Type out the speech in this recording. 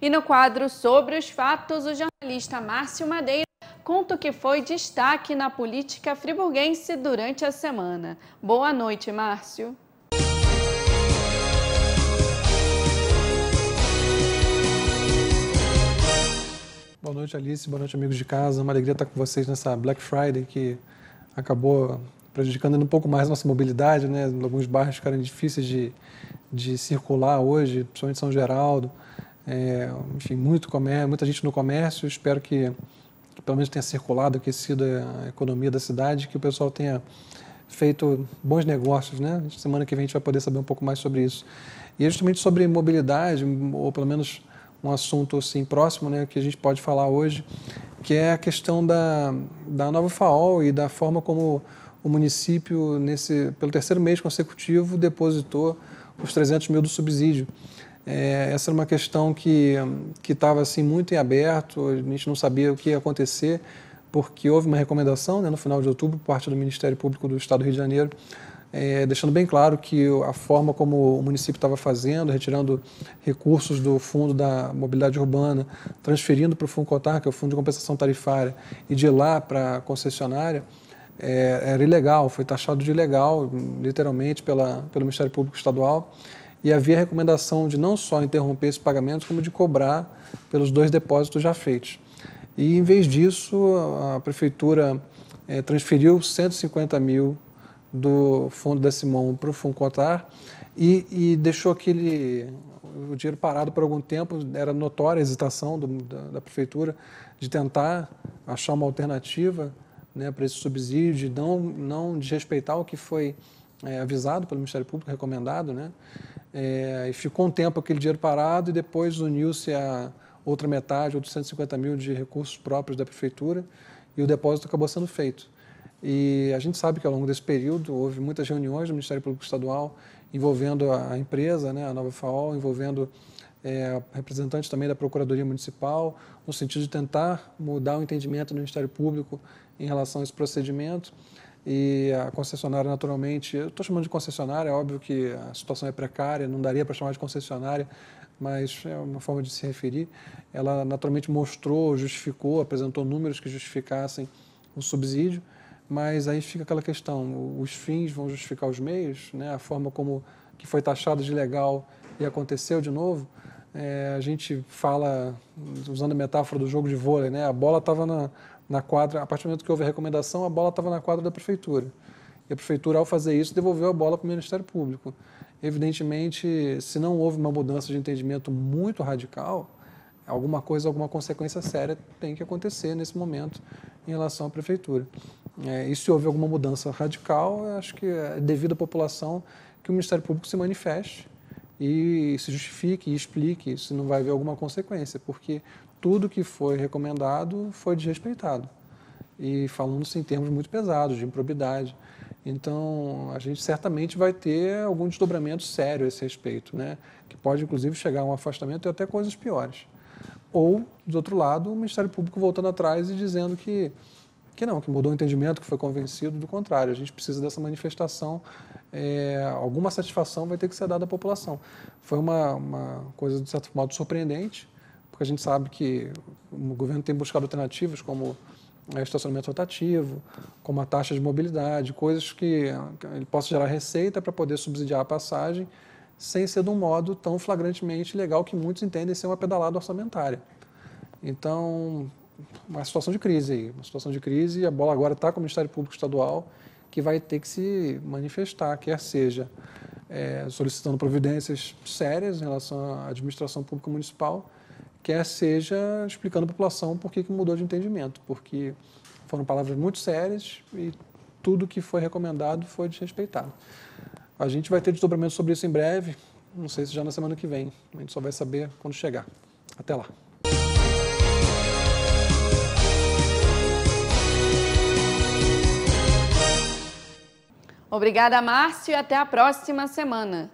E no quadro Sobre os Fatos, o jornalista Márcio Madeira conta o que foi destaque na política friburguense durante a semana. Boa noite, Márcio. Boa noite, Alice. Boa noite, amigos de casa. Uma alegria estar com vocês nessa Black Friday que acabou prejudicando ainda um pouco mais a nossa mobilidade, né? Alguns bairros ficaram difíceis de, de circular hoje, principalmente São Geraldo é, enfim, muito comércio, muita gente no comércio. Espero que, que, pelo menos tenha circulado, aquecido a economia da cidade, que o pessoal tenha feito bons negócios, né? Semana que vem a gente vai poder saber um pouco mais sobre isso. E é justamente sobre mobilidade, ou pelo menos um assunto assim próximo, né, que a gente pode falar hoje, que é a questão da, da nova FAOL e da forma como o município, nesse, pelo terceiro mês consecutivo, depositou os 300 mil do subsídio. É, essa era uma questão que estava assim, muito em aberto, a gente não sabia o que ia acontecer, porque houve uma recomendação né, no final de outubro por parte do Ministério Público do Estado do Rio de Janeiro, é, deixando bem claro que a forma como o município estava fazendo, retirando recursos do Fundo da Mobilidade Urbana, transferindo para o Funcotar, que é o Fundo de Compensação Tarifária, e de lá para a concessionária, é, era ilegal, foi taxado de ilegal, literalmente, pela, pelo Ministério Público Estadual e havia recomendação de não só interromper esses pagamentos, como de cobrar pelos dois depósitos já feitos. E, em vez disso, a prefeitura é, transferiu 150 mil do Fundo da Simão para o Funcotar e, e deixou aquele o dinheiro parado por algum tempo. Era notória a hesitação do, da, da, prefeitura de tentar achar uma alternativa né, para esse subsídio, de não, não desrespeitar o que foi é, avisado pelo Ministério Público, recomendado. Né? É, e ficou um tempo aquele dinheiro parado e depois uniu-se a outra metade, outros 150 mil de recursos próprios da prefeitura e o depósito acabou sendo feito. E a gente sabe que ao longo desse período houve muitas reuniões do Ministério Público Estadual envolvendo a empresa, né, a Nova FAOL, envolvendo é, representantes também da Procuradoria Municipal, no sentido de tentar mudar o entendimento do Ministério Público em relação a esse procedimento e a concessionária naturalmente, eu estou chamando de concessionária, é óbvio que a situação é precária, não daria para chamar de concessionária, mas é uma forma de se referir. Ela naturalmente mostrou, justificou, apresentou números que justificassem o subsídio, mas aí fica aquela questão, os fins vão justificar os meios, né? a forma como que foi taxado de legal e aconteceu de novo, é, a gente fala, usando a metáfora do jogo de vôlei, né? a bola estava na, na quadra, a partir do momento que houve a recomendação, a bola estava na quadra da prefeitura. E a prefeitura, ao fazer isso, devolveu a bola para o Ministério Público. Evidentemente, se não houve uma mudança de entendimento muito radical, alguma coisa, alguma consequência séria tem que acontecer nesse momento em relação à prefeitura. É, e se houve alguma mudança radical, acho que é devido à população que o Ministério Público se manifeste e se justifique e explique se não vai haver alguma consequência, porque tudo que foi recomendado foi desrespeitado. E falando-se em termos muito pesados, de improbidade. Então, a gente certamente vai ter algum desdobramento sério a esse respeito, né? que pode, inclusive, chegar a um afastamento e até coisas piores. Ou, do outro lado, o Ministério Público voltando atrás e dizendo que, que não, que mudou o entendimento, que foi convencido, do contrário, a gente precisa dessa manifestação, é, alguma satisfação vai ter que ser dada à população. Foi uma, uma coisa, de certo modo, surpreendente, porque a gente sabe que o governo tem buscado alternativas como é, estacionamento rotativo, como a taxa de mobilidade, coisas que ele possa gerar receita para poder subsidiar a passagem, sem ser de um modo tão flagrantemente legal que muitos entendem ser uma pedalada orçamentária. Então, uma situação de crise aí, uma situação de crise, a bola agora está com o Ministério Público Estadual, que vai ter que se manifestar, quer seja é, solicitando providências sérias em relação à administração pública municipal, quer seja explicando à população por que, que mudou de entendimento, porque foram palavras muito sérias e tudo que foi recomendado foi desrespeitado. A gente vai ter desdobramento sobre isso em breve, não sei se já na semana que vem, a gente só vai saber quando chegar. Até lá. Obrigada, Márcio, e até a próxima semana.